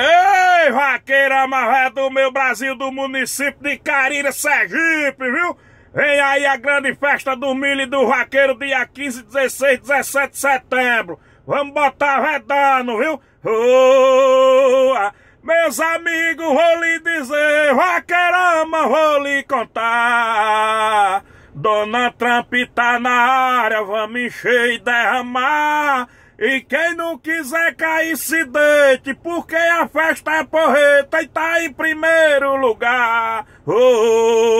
Ei, vaqueira amarrada do meu Brasil, do município de Carira, Sergipe, viu? Vem aí a grande festa do milho e do vaqueiro, dia 15, 16, 17 de setembro. Vamos botar vedano, viu? Oh, meus amigos, vou lhe dizer, vaqueirama, vou lhe contar. Dona Trump tá na área, vamos encher e derramar. E quem não quiser cair se dente, porque a festa é porreta e tá em primeiro lugar. Oh, oh, oh.